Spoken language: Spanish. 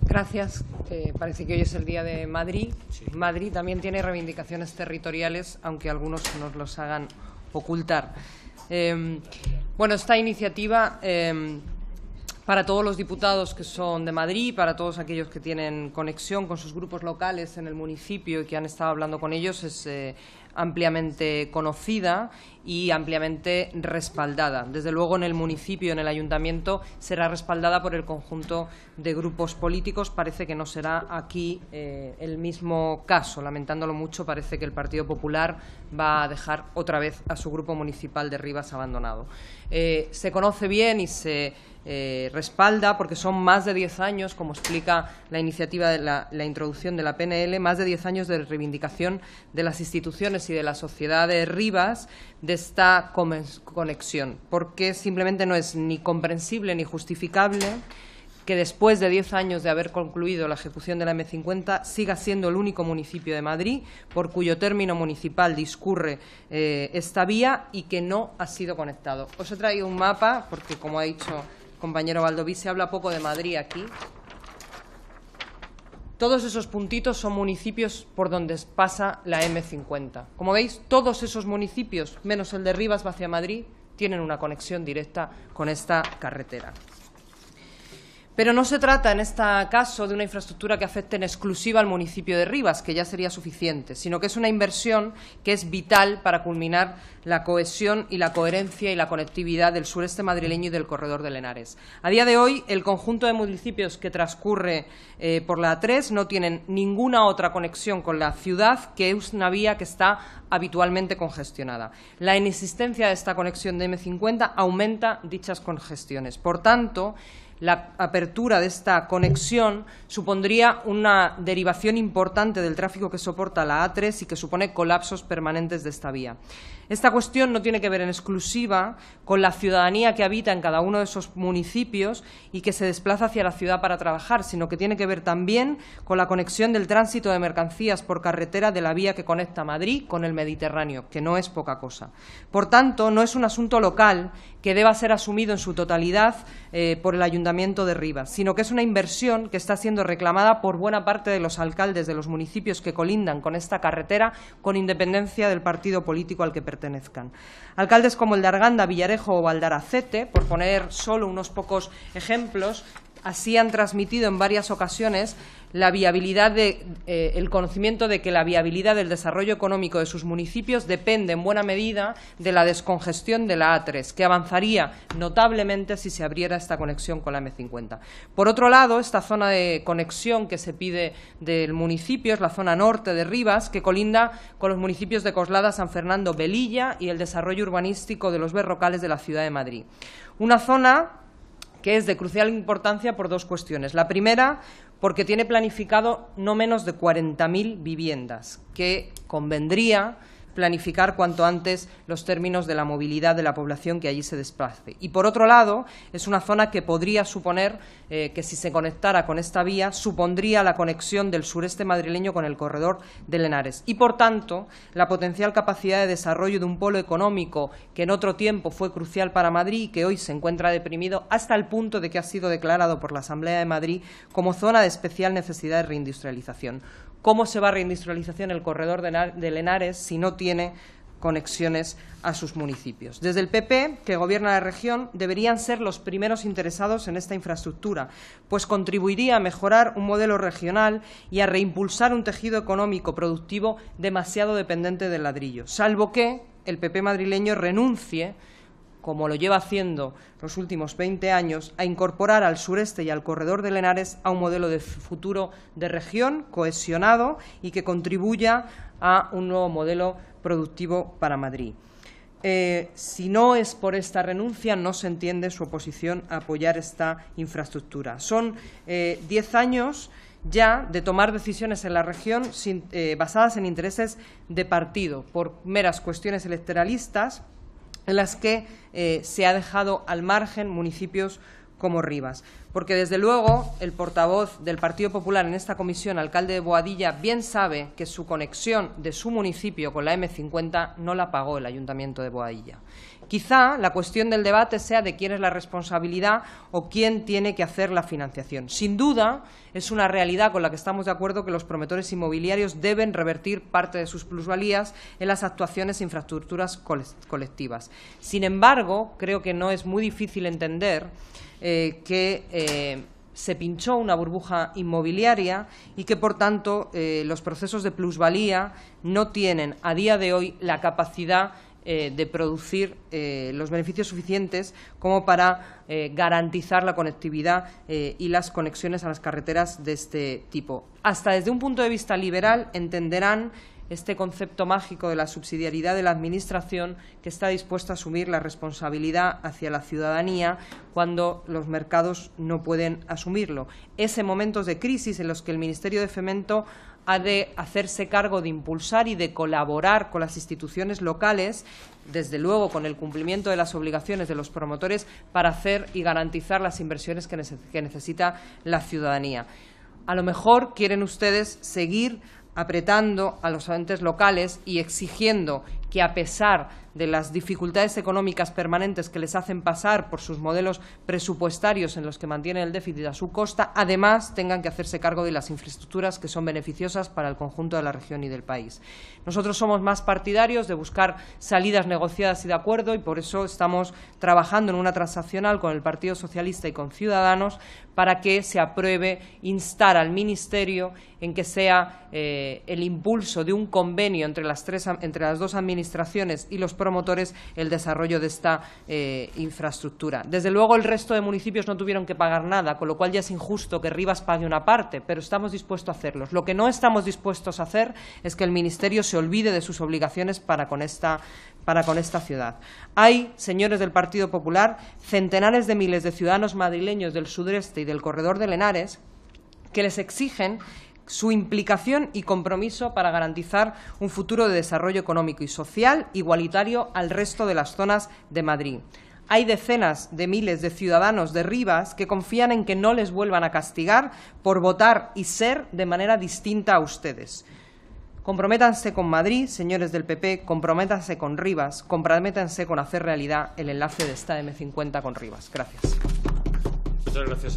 Gracias. parece que hoy es el Día de Madrid. Madrid también tiene reivindicaciones territoriales, aunque algunos nos los hagan ocultar. Em, bueno, esta iniciativa em, para todos los diputados que son de Madrid, para todos aquellos que tienen conexión con sus grupos locales en el municipio y que han estado hablando con ellos, es eh, ampliamente conocida y ampliamente respaldada. Desde luego, en el municipio, en el ayuntamiento, será respaldada por el conjunto de grupos políticos. Parece que no será aquí eh, el mismo caso. Lamentándolo mucho, parece que el Partido Popular va a dejar otra vez a su grupo municipal de Rivas abandonado. Eh, se conoce bien y se eh, respalda porque son más de diez años, como explica la iniciativa de la, introducción de la PNL, más de diez años de reivindicación de las instituciones y de la sociedad de Rivas de esta conexión, porque simplemente no es ni comprensible ni justificable que después de diez años de haber concluido la ejecución de la M50 siga siendo el único municipio de Madrid por cuyo término municipal discurre eh, esta vía y que no ha sido conectado. Os he traído un mapa porque, como ha dicho el compañero Valdoví, se habla poco de Madrid aquí, todos esos puntitos son municipios por donde pasa la M50. Como veis, todos esos municipios, menos el de Rivas hacia Madrid, tienen una conexión directa con esta carretera. Pero no se trata en este caso de una infraestructura que afecte en exclusiva al municipio de Rivas, que ya sería suficiente, sino que es una inversión que es vital para culminar la cohesión y la coherencia y la conectividad del sureste madrileño y del corredor de Lenares. A día de hoy, el conjunto de municipios que transcurre eh, por la A3 no tienen ninguna otra conexión con la ciudad que es una vía que está habitualmente congestionada. La inexistencia de esta conexión de M50 aumenta dichas congestiones. Por tanto, la apertura de esta conexión supondría una derivación importante del tráfico que soporta la A3 y que supone colapsos permanentes de esta vía. Esta cuestión no tiene que ver en exclusiva con la ciudadanía que habita en cada uno de esos municipios y que se desplaza hacia la ciudad para trabajar, sino que tiene que ver también con la conexión del tránsito de mercancías por carretera de la vía que conecta Madrid con el Mediterráneo, que no es poca cosa. Por tanto, no es un asunto local que deba ser asumido en su totalidad eh, por el Ayuntamiento de Rivas, sino que es una inversión que está siendo reclamada por buena parte de los alcaldes de los municipios que colindan con esta carretera, con independencia del partido político al que pertenezcan. Alcaldes como el de Arganda, Villarejo o Valdaracete, por poner solo unos pocos ejemplos, Así han transmitido en varias ocasiones la viabilidad eh, el conocimiento de que la viabilidad del desarrollo económico de sus municipios depende en buena medida de la descongestión de la A3, que avanzaría notablemente si se abriera esta conexión con la M50. Por otro lado, esta zona de conexión que se pide del municipio es la zona norte de Rivas, que colinda con los municipios de Coslada, San Fernando, Belilla y el desarrollo urbanístico de los berrocales de la ciudad de Madrid. Una zona que es de crucial importancia por dos cuestiones. La primera, porque tiene planificado no menos de 40.000 viviendas, que convendría planificar cuanto antes los términos de la movilidad de la población que allí se desplace. Y, por otro lado, es una zona que podría suponer eh, que, si se conectara con esta vía, supondría la conexión del sureste madrileño con el corredor de Lenares y, por tanto, la potencial capacidad de desarrollo de un polo económico que en otro tiempo fue crucial para Madrid y que hoy se encuentra deprimido hasta el punto de que ha sido declarado por la Asamblea de Madrid como zona de especial necesidad de reindustrialización. ¿Cómo se va a reindustrialización el corredor de Lenares si no tiene conexiones a sus municipios. Desde el PP, que gobierna la región, deberían ser los primeros interesados en esta infraestructura, pues contribuiría a mejorar un modelo regional y a reimpulsar un tejido económico productivo demasiado dependiente del ladrillo, salvo que el PP madrileño renuncie como lo lleva haciendo los últimos 20 años, a incorporar al sureste y al corredor de Lenares... a un modelo de futuro de región cohesionado y que contribuya a un nuevo modelo productivo para Madrid. Eh, si no es por esta renuncia, no se entiende su oposición a apoyar esta infraestructura. Son 10 eh, años ya de tomar decisiones en la región eh, basadas en intereses de partido, por meras cuestiones electoralistas en las que eh, se ha dejado al margen municipios como Rivas. Porque, desde luego, el portavoz del Partido Popular en esta comisión, alcalde de Boadilla, bien sabe que su conexión de su municipio con la M50 no la pagó el Ayuntamiento de Boadilla Quizá la cuestión del debate sea de quién es la responsabilidad o quién tiene que hacer la financiación. Sin duda, es una realidad con la que estamos de acuerdo que los promotores inmobiliarios deben revertir parte de sus plusvalías en las actuaciones e infraestructuras colectivas. Sin embargo, creo que no es muy difícil entender eh, que eh, se pinchó una burbuja inmobiliaria y que, por tanto, eh, los procesos de plusvalía no tienen a día de hoy la capacidad eh, de producir eh, los beneficios suficientes como para eh, garantizar la conectividad y las conexiones a las carreteras de este tipo. Hasta desde un punto de vista liberal entenderán este concepto mágico de la subsidiariedad de la Administración que está dispuesta a asumir la responsabilidad hacia la ciudadanía cuando los mercados no pueden asumirlo. Es en momentos de crisis en los que el Ministerio de Fomento ha de hacerse cargo de impulsar y de colaborar con las instituciones locales, desde luego con el cumplimiento de las obligaciones de los promotores, para hacer y garantizar las inversiones que, necesita la ciudadanía. A lo mejor quieren ustedes seguir apretando a los agentes locales y exigiendo que a pesar de las dificultades económicas permanentes que les hacen pasar por sus modelos presupuestarios en los que mantienen el déficit a su costa, además tengan que hacerse cargo de las infraestructuras que son beneficiosas para el conjunto de la región y del país. Nosotros somos más partidarios de buscar salidas negociadas y de acuerdo y por eso estamos trabajando en una transaccional con el Partido Socialista y con Ciudadanos para que se apruebe instar al Ministerio en que sea eh, el impulso de un convenio entre las, entre las dos administraciones administraciones y los promotores el desarrollo de esta eh, infraestructura. Desde luego, el resto de municipios no tuvieron que pagar nada, con lo cual ya es injusto que Rivas pague una parte, pero estamos dispuestos a hacerlos. Lo que no estamos dispuestos a hacer es que el Ministerio se olvide de sus obligaciones para con esta, para con esta ciudad. Hay, señores del Partido Popular, centenares de miles de ciudadanos madrileños del sudeste y del corredor de Lenares que les exigen su implicación y compromiso para garantizar un futuro de desarrollo económico y social igualitario al resto de las zonas de Madrid. Hay decenas de miles de ciudadanos de Rivas que confían en que no les vuelvan a castigar por votar y ser de manera distinta a ustedes. Comprométanse con Madrid, señores del PP, comprométanse con Rivas, comprométanse con hacer realidad el enlace de esta M50 con Rivas. Gracias. gracias.